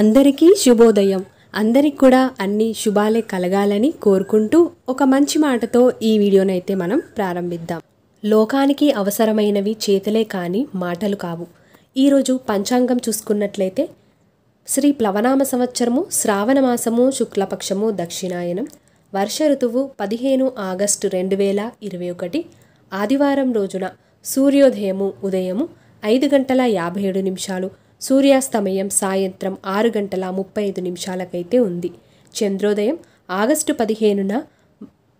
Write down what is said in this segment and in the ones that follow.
అందరికీ శుభోదయం అందరికి కూడా అన్ని శుభాలే కలగాలని కోరుకుంటూ ఒక మంచి మాటతో ఈ వీడియోనైతే మనం ప్రారంభిద్దాం లోకానికి అవసరమైనవి చేతులే కానీ మాటలు కావు ఈరోజు పంచాంగం చూసుకున్నట్లయితే శ్రీ ప్లవనామ సంవత్సరము శ్రావణమాసము శుక్లపక్షము దక్షిణాయనం వర్ష ఋతువు పదిహేను ఆగస్టు రెండు వేల ఇరవై ఒకటి ఆదివారం రోజున సూర్యోదయము ఉదయము ఐదు గంటల యాభై ఏడు నిమిషాలు సూర్యాస్తమయం సాయంత్రం ఆరు గంటల ముప్పై ఐదు నిమిషాలకైతే ఉంది చంద్రోదయం ఆగస్టు పదిహేనున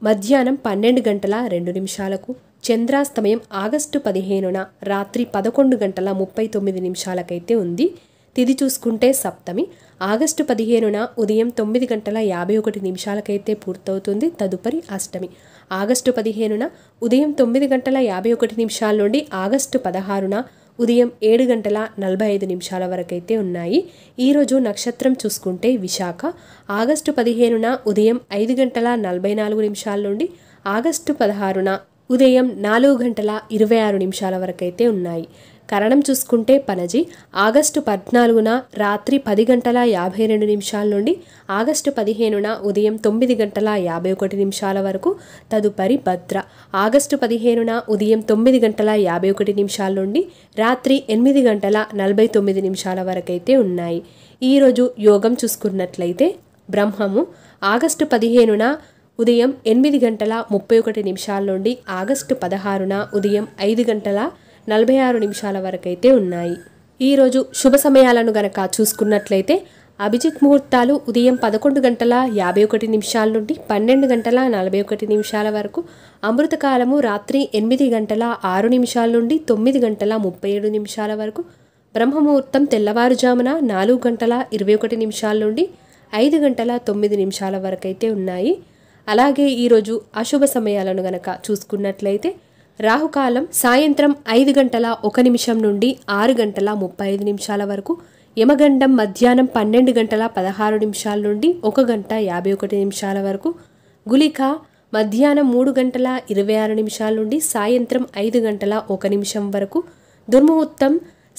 మధ్యాహ్నం పన్నెండు గంటల రెండు నిమిషాలకు చంద్రాస్తమయం ఆగస్టు పదిహేనున రాత్రి పదకొండు గంటల ముప్పై తొమ్మిది నిమిషాలకైతే ఉంది తిది చూసుకుంటే సప్తమి ఆగస్టు పదిహేనున ఉదయం తొమ్మిది గంటల యాభై ఒకటి నిమిషాలకైతే పూర్తవుతుంది తదుపరి అష్టమి ఆగస్టు పదిహేనున ఉదయం తొమ్మిది గంటల యాభై ఒకటి నిమిషాల నుండి ఆగస్టు పదహారున ఉదయం ఏడు గంటల నలభై ఐదు నిమిషాల వరకైతే ఉన్నాయి ఈరోజు నక్షత్రం చూసుకుంటే విశాఖ ఆగస్టు పదిహేనున ఉదయం ఐదు గంటల నలభై నాలుగు నిమిషాల నుండి ఆగస్టు పదహారున ఉదయం నాలుగు గంటల ఇరవై ఆరు నిమిషాల వరకైతే ఉన్నాయి కరణం చూసుకుంటే పనజీ ఆగస్టు పద్నాలుగున రాత్రి పది గంటల యాభై రెండు నిమిషాల నుండి ఆగస్టు పదిహేనున ఉదయం తొమ్మిది గంటల యాభై ఒకటి నిమిషాల వరకు తదుపరి భద్ర ఆగస్టు పదిహేనున ఉదయం తొమ్మిది గంటల యాభై ఒకటి నిమిషాల నుండి రాత్రి ఎనిమిది గంటల నలభై తొమ్మిది నిమిషాల వరకైతే ఉన్నాయి ఈరోజు యోగం చూసుకున్నట్లయితే బ్రహ్మము ఆగస్టు పదిహేనున ఉదయం ఎనిమిది గంటల ముప్పై ఒకటి నిమిషాల నుండి ఆగస్టు పదహారున ఉదయం ఐదు గంటల నలభై ఆరు నిమిషాల వరకైతే ఉన్నాయి ఈరోజు శుభ సమయాలను గనక చూసుకున్నట్లయితే అభిజిత్ ముహూర్తాలు ఉదయం పదకొండు గంటల యాభై ఒకటి నిమిషాల నుండి పన్నెండు గంటల నలభై ఒకటి నిమిషాల వరకు అమృతకాలము రాత్రి ఎనిమిది గంటల ఆరు నిమిషాల నుండి తొమ్మిది గంటల ముప్పై ఏడు నిమిషాల వరకు బ్రహ్మముహూర్తం తెల్లవారుజామున నాలుగు గంటల ఇరవై ఒకటి నిమిషాల నుండి ఐదు గంటల తొమ్మిది నిమిషాల వరకైతే ఉన్నాయి అలాగే ఈరోజు అశుభ సమయాలను గనక చూసుకున్నట్లయితే రాహుకాలం సాయంత్రం ఐదు గంటల ఒక నిమిషం నుండి ఆరు గంటల ముప్పై ఐదు నిమిషాల వరకు యమగండం మధ్యాహ్నం పన్నెండు గంటల పదహారు నిమిషాల నుండి ఒక గంట యాభై ఒకటి నిమిషాల వరకు గులిక మధ్యాహ్నం మూడు గంటల ఇరవై ఆరు నిమిషాల నుండి సాయంత్రం ఐదు గంటల ఒక నిమిషం వరకు దుర్ముహూర్తం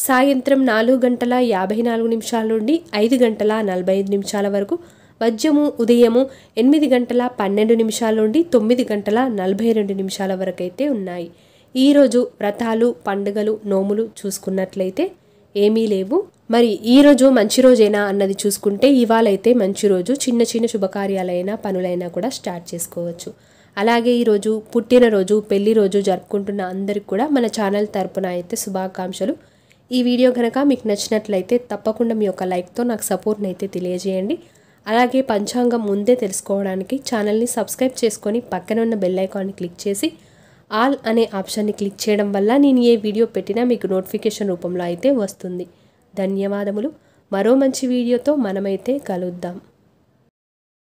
సాయంత్రం నాలుగు గంటల యాభై నాలుగు నిమిషాల నుండి ఐదు గంటల నలభై ఐదు నిమిషాల వరకు మద్యము ఉదయము ఎనిమిది గంటల పన్నెండు నిమిషాల నుండి తొమ్మిది గంటల నలభై రెండు నిమిషాల వరకైతే ఉన్నాయి ఈరోజు వ్రతాలు పండుగలు నోములు చూసుకున్నట్లయితే ఏమీ లేవు మరి ఈరోజు మంచి రోజైనా అన్నది చూసుకుంటే ఇవాళైతే మంచి రోజు చిన్న చిన్న శుభకార్యాలైనా పనులైనా కూడా స్టార్ట్ చేసుకోవచ్చు అలాగే ఈరోజు పుట్టినరోజు పెళ్లి రోజు జరుపుకుంటున్న అందరికి కూడా మన ఛానల్ తరపున అయితే శుభాకాంక్షలు ఈ వీడియో కనుక మీకు నచ్చినట్లయితే తప్పకుండా మీ యొక్క లైక్తో నాకు సపోర్ట్ని అయితే తెలియజేయండి అలాగే పంచాంగం ముందే తెలుసుకోవడానికి ఛానల్ని సబ్స్క్రైబ్ చేసుకొని ఉన్న బెల్ ఐకాన్ని క్లిక్ చేసి ఆల్ అనే ఆప్షన్ని క్లిక్ చేయడం వల్ల నేను ఏ వీడియో పెట్టినా మీకు నోటిఫికేషన్ రూపంలో అయితే వస్తుంది ధన్యవాదములు మరో మంచి వీడియోతో మనమైతే కలుద్దాం